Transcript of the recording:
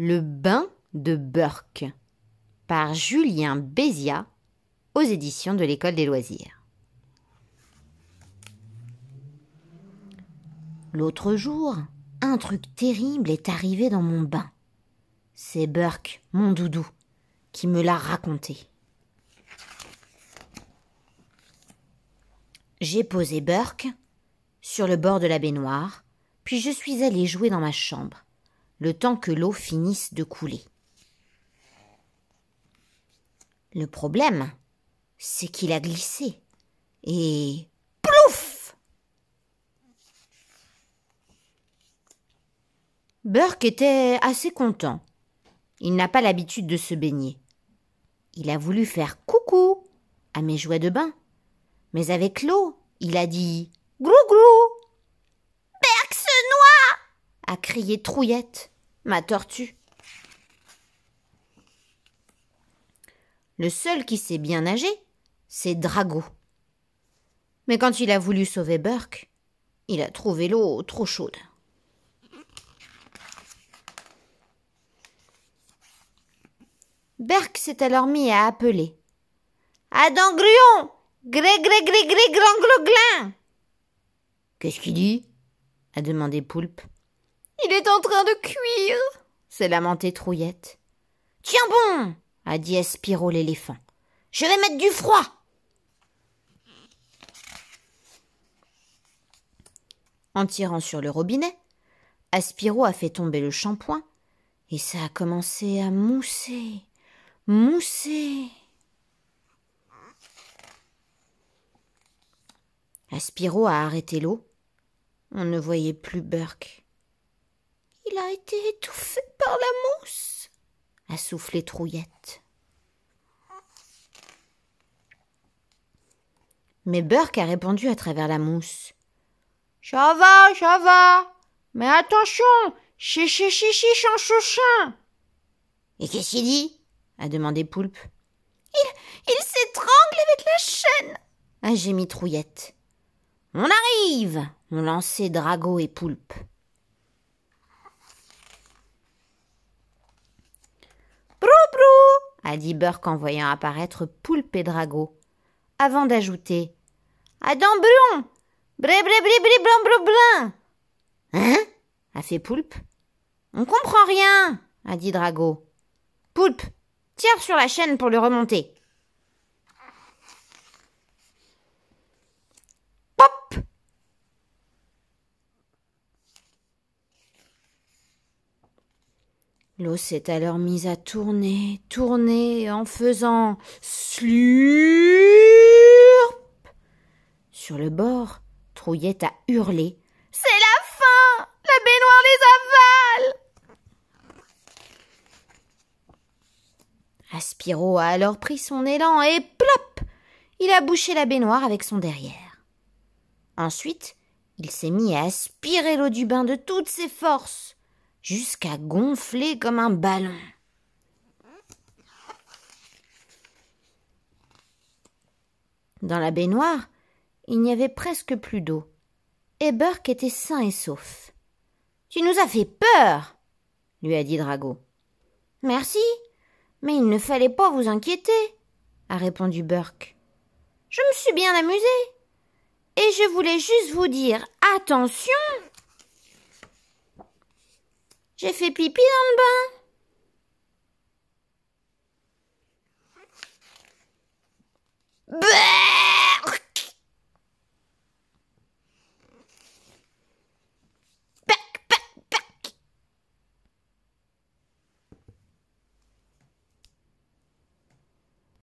Le bain de Burke par Julien Béziat aux éditions de l'École des loisirs. L'autre jour, un truc terrible est arrivé dans mon bain. C'est Burke, mon doudou, qui me l'a raconté. J'ai posé Burke sur le bord de la baignoire, puis je suis allée jouer dans ma chambre le temps que l'eau finisse de couler. Le problème, c'est qu'il a glissé. Et plouf Burke était assez content. Il n'a pas l'habitude de se baigner. Il a voulu faire coucou à mes jouets de bain. Mais avec l'eau, il a dit grou grou a crié Trouillette, ma tortue. Le seul qui sait bien nager, c'est Drago. Mais quand il a voulu sauver Burke, il a trouvé l'eau trop chaude. Burke s'est alors mis à appeler. Adam Gruon Gré, gré, gré, gré, grand gloglin Qu'est-ce qu'il dit a demandé Poulpe. Il est en train de cuire s'est lamentée Trouillette. Tiens bon a dit Aspiro l'éléphant. Je vais mettre du froid En tirant sur le robinet, Aspiro a fait tomber le shampoing et ça a commencé à mousser, mousser. Aspiro a arrêté l'eau. On ne voyait plus Burke. Il a été étouffé par la mousse, a soufflé Trouillette. Mais Burke a répondu à travers la mousse. Ça va, ça va. Mais attention, chichi chichi chouchin. Et qu'est-ce qu'il dit a demandé Poulpe. Il, s'étrangle avec la chaîne, a gémit Trouillette. On arrive, ont lancé Drago et Poulpe. a dit Burke en voyant apparaître Poulpe et Drago, avant d'ajouter Adam Brun Bré bré bré bré blan blin Hein a fait Poulpe. On comprend rien a dit Drago. Poulpe, tire sur la chaîne pour le remonter. L'eau s'est alors mise à tourner, tourner, en faisant slurp. Sur le bord, Trouillette a hurlé. C'est la fin La baignoire les avale Aspiro a alors pris son élan et plop Il a bouché la baignoire avec son derrière. Ensuite, il s'est mis à aspirer l'eau du bain de toutes ses forces jusqu'à gonfler comme un ballon. Dans la baignoire, il n'y avait presque plus d'eau, et Burke était sain et sauf. Tu nous as fait peur, lui a dit Drago. Merci, mais il ne fallait pas vous inquiéter, a répondu Burke. Je me suis bien amusé, et je voulais juste vous dire attention. J'ai fait pipi dans le bain.